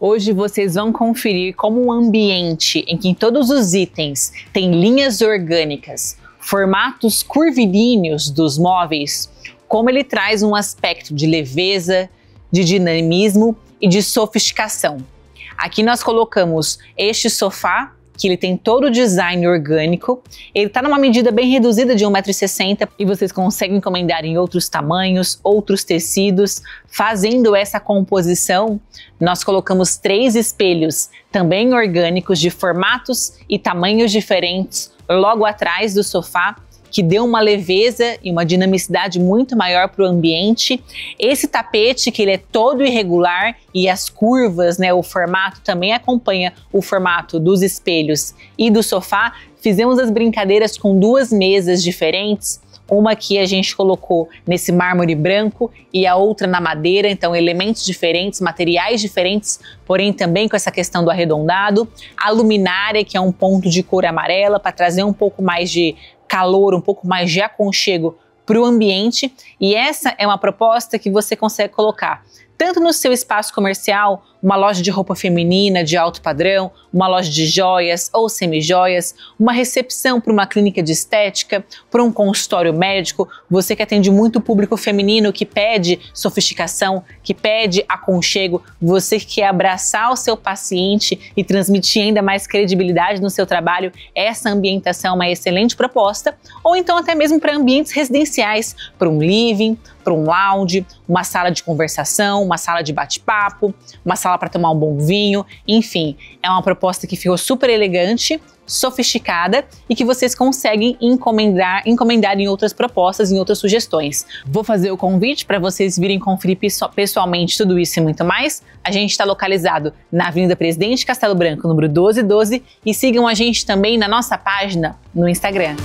Hoje vocês vão conferir como um ambiente em que todos os itens têm linhas orgânicas, formatos curvilíneos dos móveis, como ele traz um aspecto de leveza, de dinamismo e de sofisticação. Aqui nós colocamos este sofá que ele tem todo o design orgânico. Ele tá numa medida bem reduzida de 1,60m e vocês conseguem encomendar em outros tamanhos, outros tecidos. Fazendo essa composição, nós colocamos três espelhos, também orgânicos, de formatos e tamanhos diferentes, logo atrás do sofá que deu uma leveza e uma dinamicidade muito maior para o ambiente. Esse tapete que ele é todo irregular e as curvas, né, o formato também acompanha o formato dos espelhos e do sofá. Fizemos as brincadeiras com duas mesas diferentes uma que a gente colocou nesse mármore branco e a outra na madeira, então elementos diferentes, materiais diferentes, porém também com essa questão do arredondado. A luminária, que é um ponto de cor amarela, para trazer um pouco mais de calor, um pouco mais de aconchego para o ambiente. E essa é uma proposta que você consegue colocar tanto no seu espaço comercial, uma loja de roupa feminina de alto padrão, uma loja de joias ou semijoias, uma recepção para uma clínica de estética, para um consultório médico, você que atende muito público feminino que pede sofisticação, que pede aconchego, você que quer abraçar o seu paciente e transmitir ainda mais credibilidade no seu trabalho, essa ambientação é uma excelente proposta, ou então até mesmo para ambientes residenciais, para um living, para um lounge, uma sala de conversação, uma sala de bate-papo, uma sala para tomar um bom vinho, enfim, é uma proposta que ficou super elegante, sofisticada e que vocês conseguem encomendar, encomendar em outras propostas, em outras sugestões. Vou fazer o convite para vocês virem conferir pessoalmente tudo isso e muito mais. A gente está localizado na Avenida Presidente Castelo Branco, número 1212, e sigam a gente também na nossa página no Instagram.